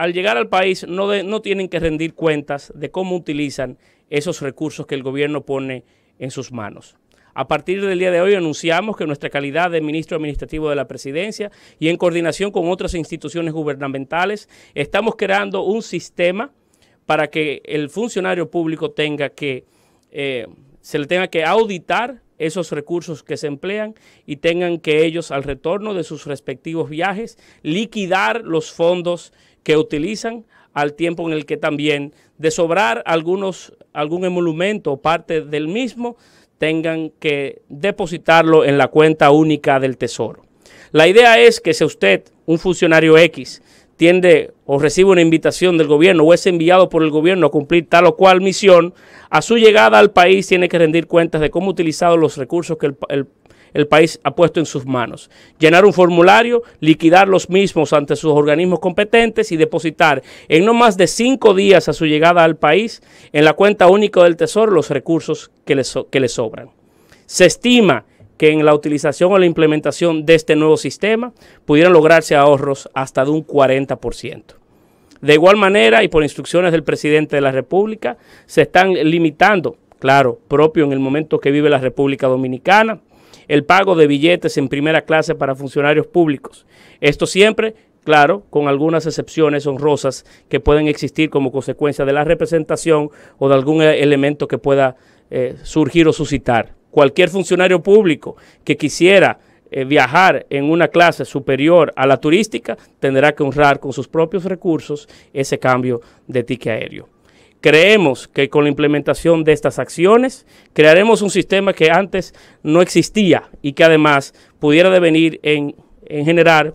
al llegar al país no, tienen que rendir cuentas de cómo utilizan esos recursos que el gobierno pone en sus manos. A partir del día de hoy anunciamos que nuestra calidad de ministro administrativo de la presidencia y en coordinación con otras instituciones gubernamentales estamos creando un sistema para que el funcionario público tenga que, eh, se le tenga que auditar esos recursos que se emplean y tengan que ellos al retorno de sus respectivos viajes liquidar los fondos que utilizan al tiempo en el que también de sobrar algunos, algún emolumento o parte del mismo, tengan que depositarlo en la cuenta única del Tesoro. La idea es que si usted, un funcionario X, tiende o recibe una invitación del gobierno o es enviado por el gobierno a cumplir tal o cual misión, a su llegada al país tiene que rendir cuentas de cómo ha utilizado los recursos que el, el, el país ha puesto en sus manos. Llenar un formulario, liquidar los mismos ante sus organismos competentes y depositar en no más de cinco días a su llegada al país en la cuenta única del Tesoro los recursos que le, que sobran. Se estima que en la utilización o la implementación de este nuevo sistema pudieran lograrse ahorros hasta de un 40%. De igual manera, y por instrucciones del presidente de la República, se están limitando, claro, propio en el momento que vive la República Dominicana, el pago de billetes en primera clase para funcionarios públicos. Esto siempre, claro, con algunas excepciones honrosas que pueden existir como consecuencia de la representación o de algún eh, elemento que pueda eh, surgir o suscitar. Cualquier funcionario público que quisiera eh, viajar en una clase superior a la turística tendrá que honrar con sus propios recursos ese cambio de tique aéreo. Creemos que con la implementación de estas acciones crearemos un sistema que antes no existía y que además pudiera devenir en, en generar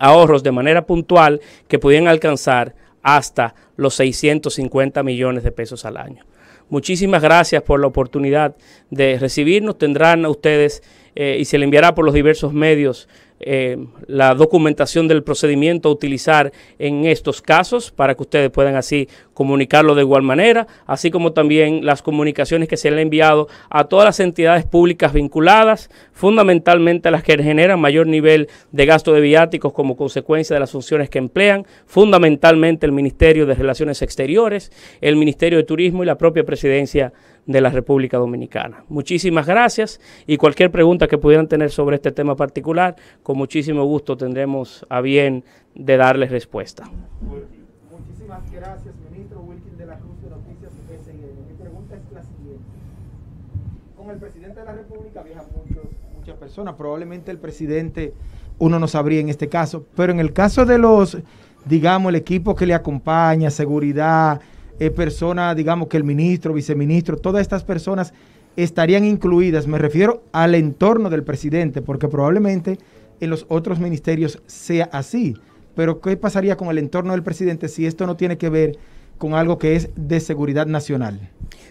ahorros de manera puntual que pudieran alcanzar hasta los 650 millones de pesos al año. Muchísimas gracias por la oportunidad de recibirnos. Tendrán a ustedes eh, y se le enviará por los diversos medios eh, la documentación del procedimiento a utilizar en estos casos para que ustedes puedan así comunicarlo de igual manera, así como también las comunicaciones que se le han enviado a todas las entidades públicas vinculadas, fundamentalmente a las que generan mayor nivel de gasto de viáticos como consecuencia de las funciones que emplean, fundamentalmente el Ministerio de Relaciones Exteriores, el Ministerio de Turismo y la propia Presidencia de la República Dominicana. Muchísimas gracias y cualquier pregunta que pudieran tener sobre este tema particular, con muchísimo gusto tendremos a bien de darles respuesta. Muchísimas gracias, ministro Wilkin de la Cruz de Noticias Mi pregunta es la siguiente. Con el presidente de la República viajan muchas personas, probablemente el presidente, uno no sabría en este caso, pero en el caso de los digamos, el equipo que le acompaña, seguridad, eh, personas, digamos que el ministro, viceministro, todas estas personas estarían incluidas, me refiero al entorno del presidente, porque probablemente en los otros ministerios sea así. Pero ¿qué pasaría con el entorno del presidente si esto no tiene que ver con algo que es de seguridad nacional?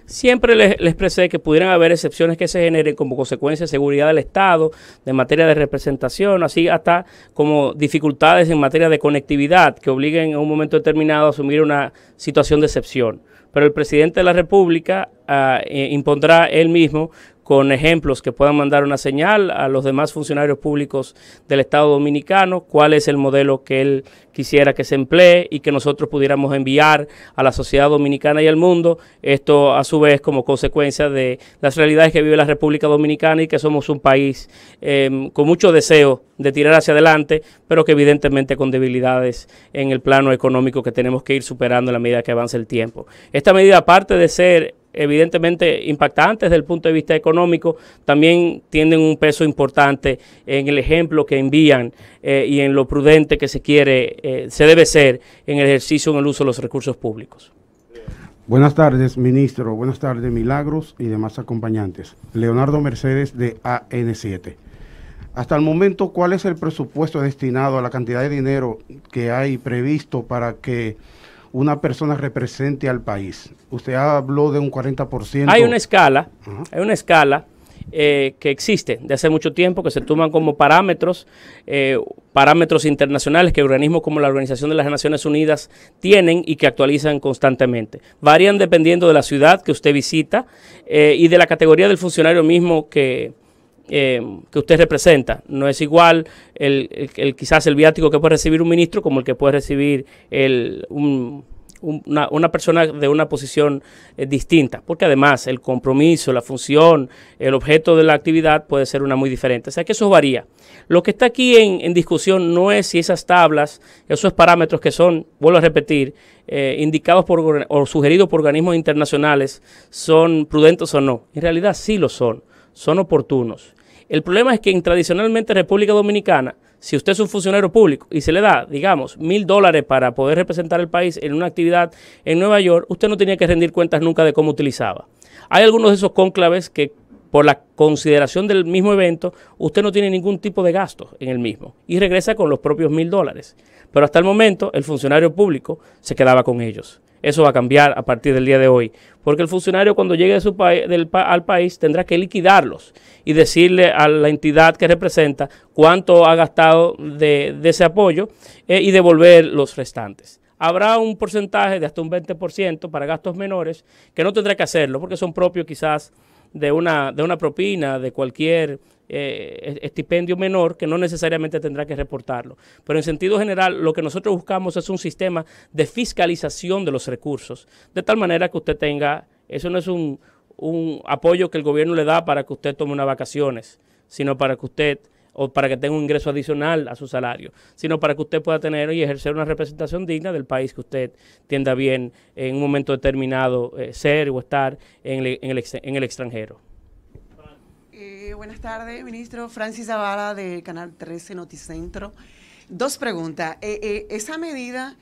Siempre les, les expresé que pudieran haber excepciones que se generen como consecuencia de seguridad del Estado, de materia de representación, así hasta como dificultades en materia de conectividad que obliguen en un momento determinado a asumir una situación de excepción. Pero el presidente de la República ah, eh, impondrá él mismo con ejemplos que puedan mandar una señal a los demás funcionarios públicos del Estado Dominicano, cuál es el modelo que él quisiera que se emplee y que nosotros pudiéramos enviar a la sociedad dominicana y al mundo. Esto a su vez como consecuencia de las realidades que vive la República Dominicana y que somos un país em, con mucho deseo de tirar hacia adelante, pero que evidentemente con debilidades en el plano económico que tenemos que ir superando en la medida que avance el tiempo. Esta medida, aparte de ser evidentemente impactantes desde el punto de vista económico, también tienen un peso importante en el ejemplo que envían eh, y en lo prudente que se quiere, eh, se debe ser en el ejercicio, en el uso de los recursos públicos. Buenas tardes, ministro. Buenas tardes, Milagros y demás acompañantes. Leonardo Mercedes de AN7. Hasta el momento, ¿cuál es el presupuesto destinado a la cantidad de dinero que hay previsto para que una persona represente al país. Usted habló de un 40%. Hay una escala, hay una escala eh, que existe de hace mucho tiempo, que se toman como parámetros, eh, parámetros internacionales que organismos como la Organización de las Naciones Unidas tienen y que actualizan constantemente. Varían dependiendo de la ciudad que usted visita eh, y de la categoría del funcionario mismo que, Em, que usted representa. No es igual el, quizás el viático que puede recibir un ministro como el que puede recibir el, una, persona de una posición eh, distinta, porque además el compromiso, la función, el objeto de la actividad puede ser una muy diferente. O sea que eso varía. Lo que está aquí en, discusión no es si esas tablas, esos parámetros que son, vuelvo a repetir, eh, indicados por, o sugeridos por organismos internacionales son prudentes o no. En realidad sí lo son son oportunos. El problema es que en tradicionalmente República Dominicana, si usted es un funcionario público y se le da, digamos, mil dólares para poder representar el país en una actividad en Nueva York, usted no tenía que rendir cuentas nunca de cómo utilizaba. Hay algunos de esos cónclaves que por la consideración del mismo evento, usted no tiene ningún tipo de gasto en el mismo y regresa con los propios mil dólares. Pero hasta el momento el funcionario público se quedaba con ellos. Eso va a cambiar a partir del día de hoy, porque el funcionario cuando llegue de su al país tendrá que liquidarlos y decirle a la entidad que representa cuánto ha gastado de, ese apoyo eh, y devolver los restantes habrá un porcentaje de hasta un 20% para gastos menores que no tendrá que hacerlo porque son propios quizás de una, de una propina, de cualquier eh, estipendio menor que no necesariamente tendrá que reportarlo. Pero en sentido general, lo que nosotros buscamos es un sistema de fiscalización de los recursos, de tal manera que usted tenga, eso no es un apoyo que el gobierno le da para que usted tome unas vacaciones, sino para que usted o para que tenga un ingreso adicional a su salario, sino para que usted pueda tener y ejercer una representación digna del país que usted tienda bien en un momento determinado eh, ser o estar en el, en el, en el extranjero. Eh, buenas tardes, ministro. Francis Zavala de Canal 13 Noticentro. Dos preguntas. Eh, esa medida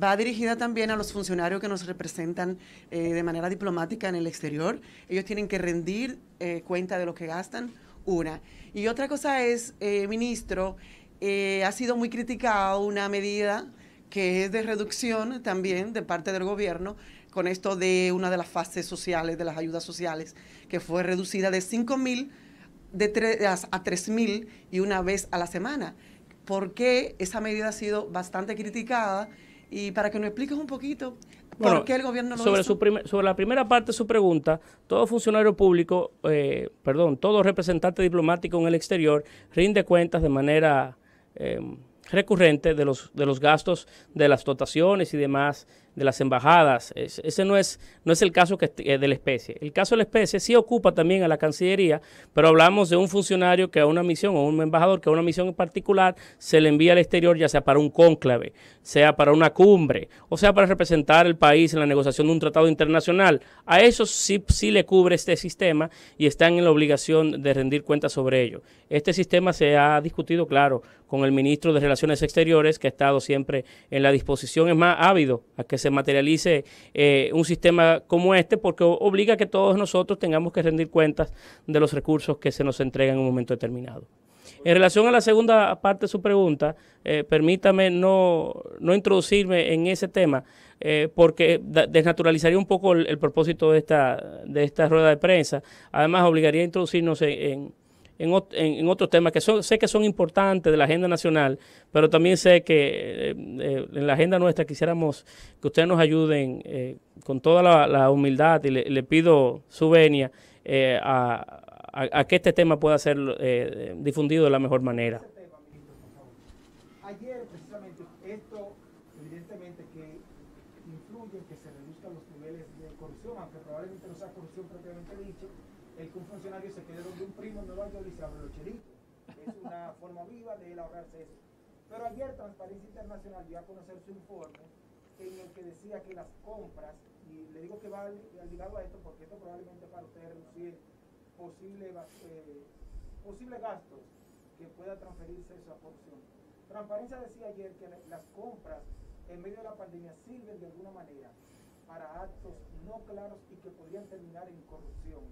va dirigida también a los funcionarios que nos representan de manera diplomática en el exterior. Ellos tienen que rendir cuenta de lo que gastan una. Y otra cosa es, eh, ministro, eh, ha sido muy criticada una medida que es de reducción también de parte del gobierno con esto de una de las fases sociales, de las ayudas sociales, que fue reducida de 5.000 mil a 3.000 y una vez a la semana. ¿Por qué esa medida ha sido bastante criticada? Y para que nos expliques un poquito sobre sobre la primera parte de su pregunta, todo funcionario público, eh, perdón, todo representante diplomático en el exterior rinde cuentas de manera eh, recurrente de los, de los gastos de las dotaciones y demás de las embajadas. ese no es, no es el caso que, eh, de la especie. El caso de la especie sí ocupa también a la Cancillería, pero hablamos de un funcionario que a una misión o un embajador que a una misión en particular se le envía al exterior, ya sea para un cónclave, sea para una cumbre, o sea para representar el país en la negociación de un tratado internacional. A eso sí, sí le cubre este sistema y están en la obligación de rendir cuentas sobre ello. Este sistema se ha discutido, claro, con el ministro de Relaciones Exteriores, que ha estado siempre en la disposición, es más ávido a que se se materialice eh, un sistema como este, porque obliga a que todos nosotros tengamos que rendir cuentas de los recursos que se nos entregan en un momento determinado. En relación a la segunda parte de su pregunta, eh, permítame no, no, introducirme en ese tema, eh, porque desnaturalizaría un poco el, propósito de esta, de esta rueda de prensa. Además, obligaría a introducirnos en en, ot en otros temas que sé que son importantes de la agenda nacional, pero también sé que eh, eh, en la agenda nuestra quisiéramos que ustedes nos ayuden eh, con toda la, la, humildad y le, le pido su venia a, a, a, que este tema pueda ser difundido de la mejor manera. Ayer precisamente esto evidentemente que influye en que se reduzcan los niveles de corrupción, aunque probablemente no sea corrupción propiamente dicho, el que un funcionario se quedó donde un primo no Nueva York y se abre los chelitos. Es una forma viva de ahorrarse eso. Pero ayer Transparencia Internacional dio a conocer su informe en el que decía que las compras, y le digo que va ligado a esto porque esto probablemente para ustedes reducir posible, eh, posibles gastos que pueda transferirse esa porción. Transparencia decía ayer que las compras en medio de la pandemia sirven de alguna manera para actos no claros y que podrían terminar en corrupción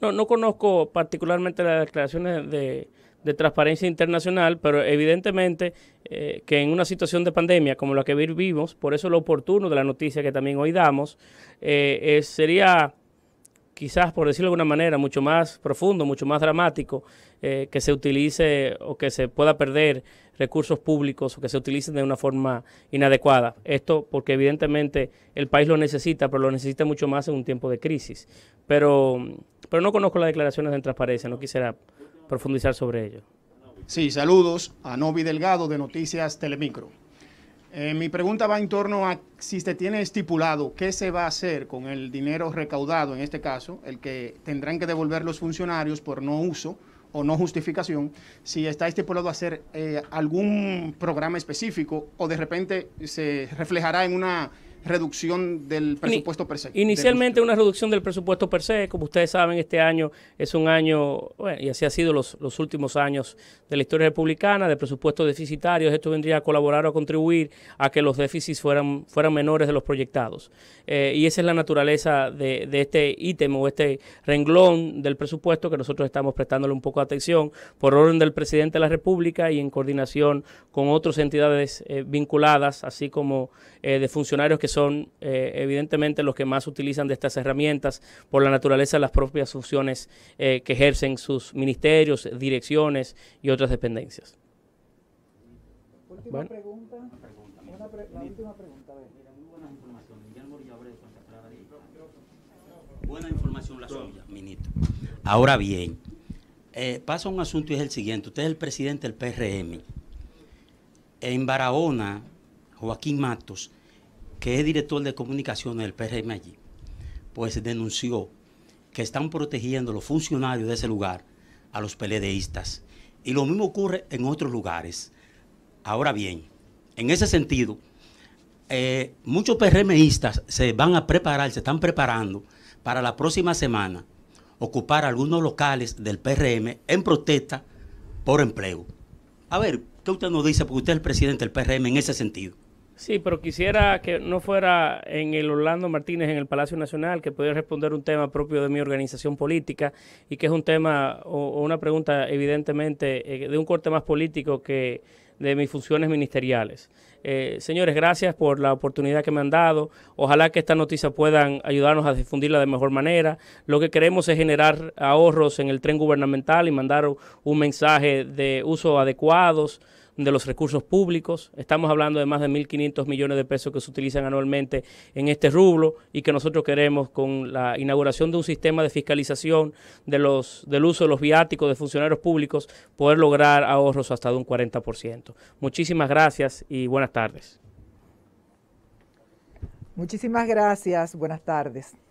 no, no conozco particularmente las declaraciones de, transparencia internacional, pero evidentemente eh, que en una situación de pandemia como la que vivimos, por eso lo oportuno de la noticia que también hoy damos, eh, eh, sería quizás por decirlo de alguna manera, mucho más profundo, mucho más dramático, eh, que se utilice o que se pueda perder recursos públicos o que se utilicen de una forma inadecuada. Esto porque evidentemente el país lo necesita, pero lo necesita mucho más en un tiempo de crisis. Pero, pero no conozco las declaraciones de transparencia, no quisiera profundizar sobre ello. Sí, saludos a Novi Delgado de Noticias Telemicro. Eh, mi pregunta va en torno a si se tiene estipulado qué se va a hacer con el dinero recaudado, en este caso, el que tendrán que devolver los funcionarios por no uso o no justificación, si está estipulado hacer eh, algún programa específico o de repente se reflejará en una reducción del presupuesto per se. Inicialmente una reducción del presupuesto per se, como ustedes saben, este año es un año, bueno, y así ha sido los, últimos años de la historia republicana, de presupuestos deficitarios, esto vendría a colaborar o a contribuir a que los déficits fueran, fueran menores de los proyectados. Eh, y esa es la naturaleza de, este ítem o este renglón del presupuesto que nosotros estamos prestándole un poco de atención por orden del presidente de la República y en coordinación con otras entidades eh, vinculadas, así como eh, de funcionarios que son son eh, evidentemente los que más utilizan de estas herramientas por la naturaleza de las propias funciones eh, que ejercen sus ministerios, direcciones y otras dependencias. Última pregunta. la última pregunta. Mira, muy buena información. Buena información la suya, ministro. Ahora bien, eh, pasa un asunto y es el siguiente. Usted es el presidente del PRM. En Barahona, Joaquín Matos que es director de comunicaciones del PRM allí, pues denunció que están protegiendo los funcionarios de ese lugar a los peledeístas. Y lo mismo ocurre en otros lugares. Ahora bien, en ese sentido, eh, muchos PRMistas se van a preparar, se están preparando para la próxima semana ocupar algunos locales del PRM en protesta por empleo. A ver, ¿qué usted nos dice? Porque usted es el presidente del PRM en ese sentido. Sí, pero quisiera que no fuera en el Orlando Martínez, en el Palacio Nacional, que pudiera responder un tema propio de mi organización política y que es un tema o, una pregunta evidentemente eh, de un corte más político que de mis funciones ministeriales. Eh, señores, gracias por la oportunidad que me han dado. Ojalá que esta noticia puedan ayudarnos a difundirla de mejor manera. Lo que queremos es generar ahorros en el tren gubernamental y mandar un mensaje de uso adecuados de los recursos públicos. Estamos hablando de más de 1.500 millones de pesos que se utilizan anualmente en este rublo y que nosotros queremos con la inauguración de un sistema de fiscalización de los, del uso de los viáticos de funcionarios públicos, poder lograr ahorros hasta de un 40%. Muchísimas gracias y buenas tardes. Muchísimas gracias. Buenas tardes.